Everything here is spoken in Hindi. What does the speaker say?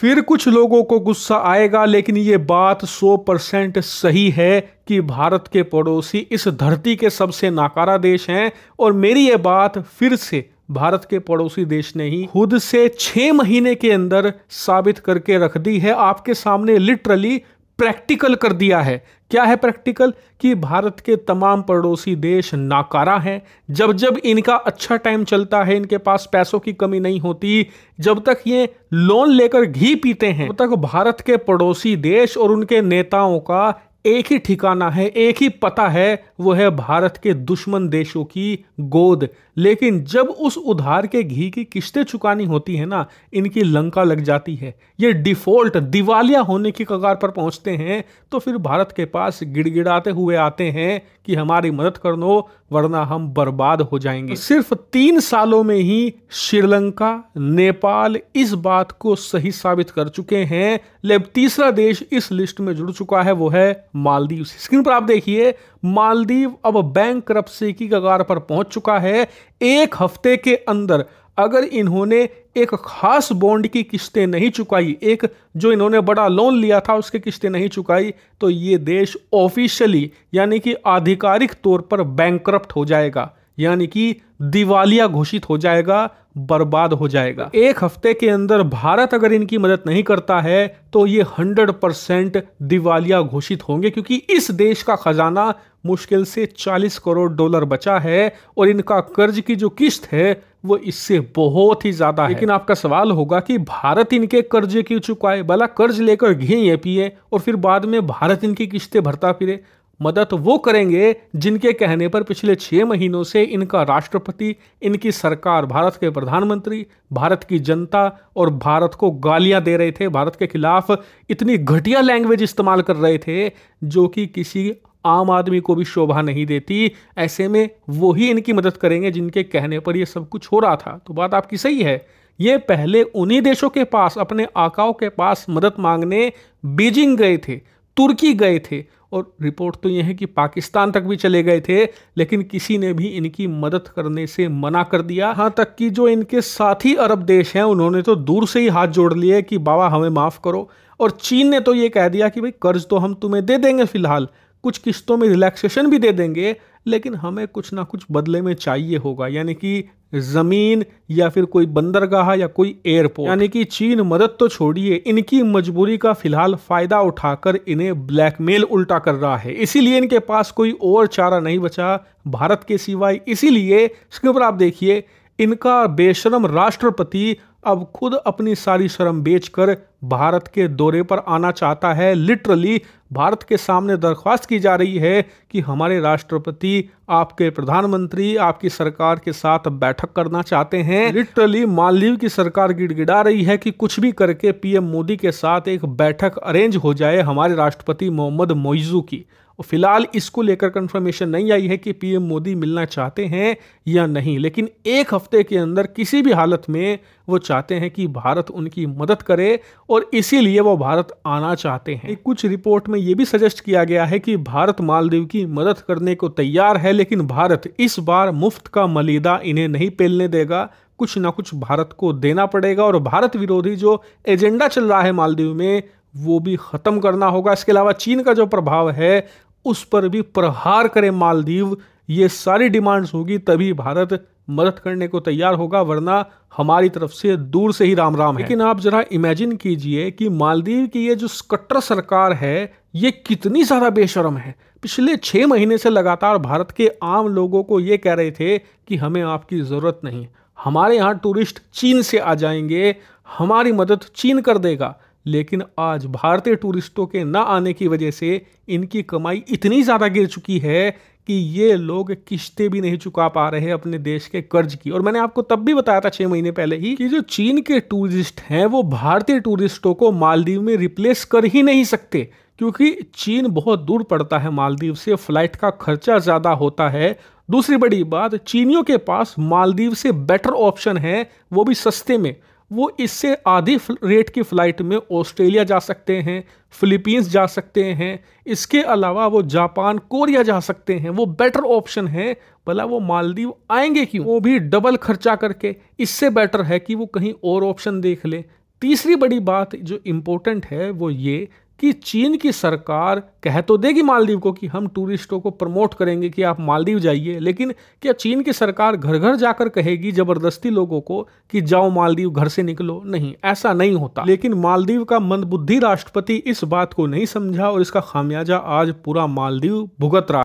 फिर कुछ लोगों को गुस्सा आएगा लेकिन ये बात 100 परसेंट सही है कि भारत के पड़ोसी इस धरती के सबसे नाकारा देश हैं और मेरी ये बात फिर से भारत के पड़ोसी देश ने ही खुद से छह महीने के अंदर साबित करके रख दी है आपके सामने लिटरली प्रैक्टिकल कर दिया है क्या है प्रैक्टिकल कि भारत के तमाम पड़ोसी देश नाकारा हैं जब जब इनका अच्छा टाइम चलता है इनके पास पैसों की कमी नहीं होती जब तक ये लोन लेकर घी पीते हैं तब तो तक भारत के पड़ोसी देश और उनके नेताओं का एक ही ठिकाना है एक ही पता है वो है भारत के दुश्मन देशों की गोद लेकिन जब उस उधार के घी की किश्तें चुकानी होती है ना इनकी लंका लग जाती है ये डिफॉल्ट दिवालिया होने की कगार पर पहुंचते हैं तो फिर भारत के पास गिड़गिड़ाते हुए आते हैं कि हमारी मदद कर दो वरना हम बर्बाद हो जाएंगे सिर्फ तीन सालों में ही श्रीलंका नेपाल इस बात को सही साबित कर चुके हैं ले तीसरा देश इस लिस्ट में जुड़ चुका है वो है मालदीव स्क्रीन पर आप देखिए मालदीव अब बैंक करप्सी की कगार पर पहुंच चुका है एक हफ्ते के अंदर अगर इन्होंने एक खास बॉन्ड की किस्तें नहीं चुकाई एक जो इन्होंने बड़ा लोन लिया था उसकी किस्तें नहीं चुकाई तो ये देश ऑफिशियली यानी कि आधिकारिक तौर पर बैंक हो जाएगा यानी कि दिवालिया घोषित हो जाएगा बर्बाद हो जाएगा एक हफ्ते के अंदर भारत अगर इनकी मदद नहीं करता है तो ये 100 परसेंट दिवालिया घोषित होंगे क्योंकि इस देश का खजाना मुश्किल से 40 करोड़ डॉलर बचा है और इनका कर्ज की जो किस्त है वो इससे बहुत ही ज्यादा है लेकिन आपका सवाल होगा कि भारत इनके कर्जे क्यों चुकाए भला कर्ज लेकर घे ये पिए और फिर बाद में भारत इनकी किस्तें भरता फिरे मदद वो करेंगे जिनके कहने पर पिछले छः महीनों से इनका राष्ट्रपति इनकी सरकार भारत के प्रधानमंत्री भारत की जनता और भारत को गालियां दे रहे थे भारत के खिलाफ इतनी घटिया लैंग्वेज इस्तेमाल कर रहे थे जो कि किसी आम आदमी को भी शोभा नहीं देती ऐसे में वो ही इनकी मदद करेंगे जिनके कहने पर ये सब कुछ हो रहा था तो बात आपकी सही है ये पहले उन्हीं देशों के पास अपने आकाओं के पास मदद मांगने बीजिंग गए थे तुर्की गए थे और रिपोर्ट तो ये है कि पाकिस्तान तक भी चले गए थे लेकिन किसी ने भी इनकी मदद करने से मना कर दिया यहाँ तक कि जो इनके साथी अरब देश हैं उन्होंने तो दूर से ही हाथ जोड़ लिए कि बाबा हमें माफ़ करो और चीन ने तो ये कह दिया कि भाई कर्ज तो हम तुम्हें दे देंगे फिलहाल कुछ किस्तों में रिलैक्सेशन भी दे देंगे लेकिन हमें कुछ ना कुछ बदले में चाहिए होगा यानी कि ज़मीन या फिर कोई बंदरगाह या कोई एयरपोर्ट यानी कि चीन मदद तो छोड़िए इनकी मजबूरी का फिलहाल फ़ायदा उठाकर इन्हें ब्लैकमेल उल्टा कर रहा है इसीलिए इनके पास कोई और चारा नहीं बचा भारत के सिवाय इसीलिए आप देखिए इनका बेशरम राष्ट्रपति अब खुद अपनी सारी शर्म बेचकर भारत के दौरे पर आना चाहता है लिटरली भारत के सामने दरख्वास्त की जा रही है कि हमारे राष्ट्रपति आपके प्रधानमंत्री आपकी सरकार के साथ बैठक करना चाहते हैं लिटरली मालदीव की सरकार गिड़गिड़ा रही है कि कुछ भी करके पीएम मोदी के साथ एक बैठक अरेंज हो जाए हमारे राष्ट्रपति मोहम्मद मोइजू की और फिलहाल इसको लेकर कंफर्मेशन नहीं आई है कि पीएम मोदी मिलना चाहते हैं या नहीं लेकिन एक हफ्ते के अंदर किसी भी हालत में वो चाहते हैं कि भारत उनकी मदद करे और इसीलिए वो भारत आना चाहते हैं कुछ रिपोर्ट में ये भी सजेस्ट किया गया है कि भारत मालदीव की मदद करने को तैयार है लेकिन भारत इस बार मुफ्त का मलिदा इन्हें नहीं पेलने देगा कुछ ना कुछ भारत को देना पड़ेगा और भारत विरोधी जो एजेंडा चल रहा है मालदीव में वो भी ख़त्म करना होगा इसके अलावा चीन का जो प्रभाव है उस पर भी प्रहार करें मालदीव ये सारी डिमांड्स होगी तभी भारत मदद करने को तैयार होगा वरना हमारी तरफ से दूर से ही राम राम है लेकिन आप जरा इमेजिन कीजिए कि मालदीव की ये जो कट्टर सरकार है ये कितनी ज़्यादा बेशरम है पिछले छः महीने से लगातार भारत के आम लोगों को ये कह रहे थे कि हमें आपकी ज़रूरत नहीं हमारे यहाँ टूरिस्ट चीन से आ जाएंगे हमारी मदद चीन कर देगा लेकिन आज भारतीय टूरिस्टों के ना आने की वजह से इनकी कमाई इतनी ज़्यादा गिर चुकी है कि ये लोग किश्तें भी नहीं चुका पा रहे अपने देश के कर्ज की और मैंने आपको तब भी बताया था छः महीने पहले ही कि जो चीन के टूरिस्ट हैं वो भारतीय टूरिस्टों को मालदीव में रिप्लेस कर ही नहीं सकते क्योंकि चीन बहुत दूर पड़ता है मालदीव से फ्लाइट का खर्चा ज़्यादा होता है दूसरी बड़ी बात चीनियों के पास मालदीव से बेटर ऑप्शन है वो भी सस्ते में वो इससे आधी रेट की फ़्लाइट में ऑस्ट्रेलिया जा सकते हैं फिलीपींस जा सकते हैं इसके अलावा वो जापान कोरिया जा सकते हैं वो बेटर ऑप्शन है भला वो मालदीव आएंगे क्यों वो भी डबल खर्चा करके इससे बेटर है कि वो कहीं और ऑप्शन देख लें तीसरी बड़ी बात जो इम्पोर्टेंट है वो ये कि चीन की सरकार कह तो देगी मालदीव को कि हम टूरिस्टों को प्रमोट करेंगे कि आप मालदीव जाइए लेकिन क्या चीन की सरकार घर घर जाकर कहेगी जबरदस्ती लोगों को कि जाओ मालदीव घर से निकलो नहीं ऐसा नहीं होता लेकिन मालदीव का मंदबुद्धि राष्ट्रपति इस बात को नहीं समझा और इसका खामियाजा आज पूरा मालदीव भुगत रहा